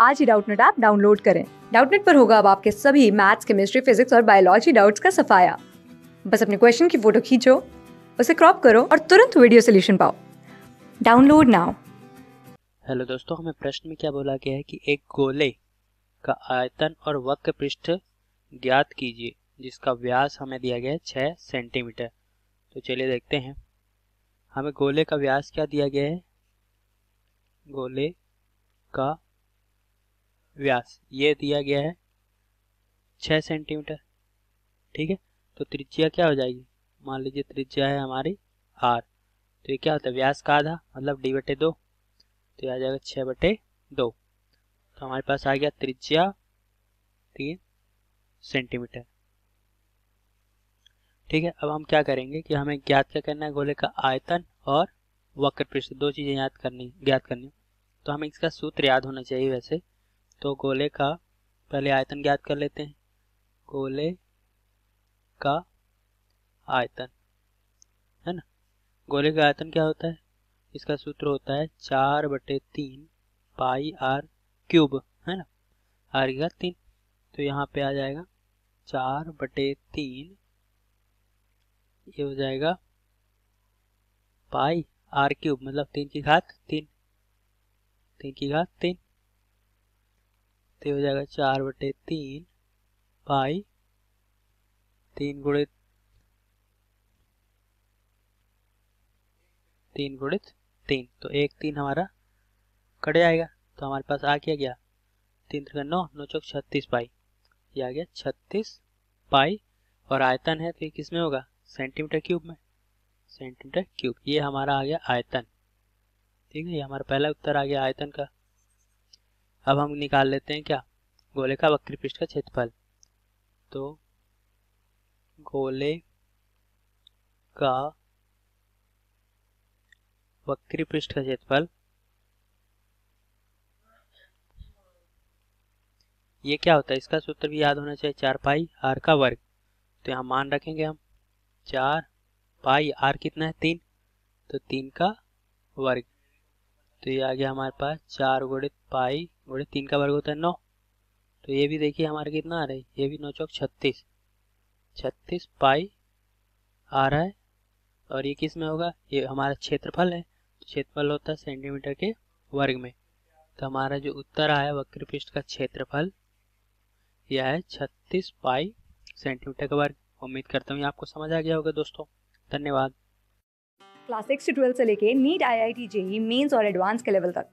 आज ही Doubtnut app download करें डाउटनेट पर होगा अब आपके सभी मैथ्स केमिस्ट्री फिजिक्स और बायोलॉजी डाउट्स का सफाया बस अपने क्वेश्चन की फोटो खींचो उसे क्रॉप करो और तुरंत वीडियो सोल्यूशन पाओ डाउनलोड नाउ हेलो दोस्तों हमें प्रश्न में क्या बोला गया है कि एक गोले का आयतन और वक्र पृष्ठ ज्ञात कीजिए जिसका व्यास हमें दिया गया है छः सेंटीमीटर तो चलिए देखते हैं हमें गोले का व्यास क्या दिया गया है गोले का व्यास ये दिया गया है छः सेंटीमीटर ठीक है तो त्रिज्या क्या हो जाएगी मान लीजिए त्रिज्या है हमारी आर तो ये क्या होता है व्यास का आधा मतलब डी बटे दो तो ये आ जाएगा छः बटे दो तो हमारे पास आ गया त्रिज्या तीन सेंटीमीटर ठीक है अब हम क्या करेंगे कि हमें ज्ञात क्या करना है गोले का आयतन और वक्र पृष्ठ दो चीज़ें याद करनी ज्ञात करनी तो हमें इसका सूत्र याद होना चाहिए वैसे तो गोले का पहले आयतन ज्ञात कर लेते हैं गोले का आयतन है ना गोले का आयतन क्या होता है इसका सूत्र होता है चार बटे तीन पाई आर क्यूब है ना आर का तीन तो यहाँ पे आ जाएगा चार बटे तीन ये हो जाएगा पाई आर क्यूब मतलब तीन की घात तीन तीन की घात तीन तो हो जाएगा चार बटे तीन पाई तीन गुणित तीन गुणित तीन तो एक तीन हमारा कट जाएगा तो हमारे पास आ क्या गया तीन त्रिकन नौ नौ चौक छत्तीस पाई ये आ गया छत्तीस पाई और आयतन है तो ये किस में होगा सेंटीमीटर क्यूब में सेंटीमीटर क्यूब ये हमारा आ गया आयतन ठीक है ये हमारा पहला उत्तर आ गया आयतन का अब हम निकाल लेते हैं क्या गोले का वक्री पृष्ठ का क्षेत्रफल तो गोले का वक्री पृष्ठ का क्षेत्रफल ये क्या होता है इसका सूत्र भी याद होना चाहिए चार पाई आर का वर्ग तो यहाँ मान रखेंगे हम चार पाई आर कितना है तीन तो तीन का वर्ग तो ये आ गया हमारे पास चार गुणित पाई बोले तीन का वर्ग होता है नौ तो ये भी देखिए हमारे कितना आ रहा है ये भी नौ चौक छत्तीस छत्तीस पाई आ रहा है और ये किस में होगा ये हमारा क्षेत्रफल है तो क्षेत्रफल होता है सेंटीमीटर के वर्ग में तो हमारा जो उत्तर आया वक्र पृष्ठ का क्षेत्रफल यह है छत्तीस पाई सेंटीमीटर का वर्ग उम्मीद करता हूँ आपको समझ आ गया होगा दोस्तों धन्यवाद क्लास सिक्स से ट्वेल्थ से लेके NEET I I T JEE mains और एडवांस के लेवल तक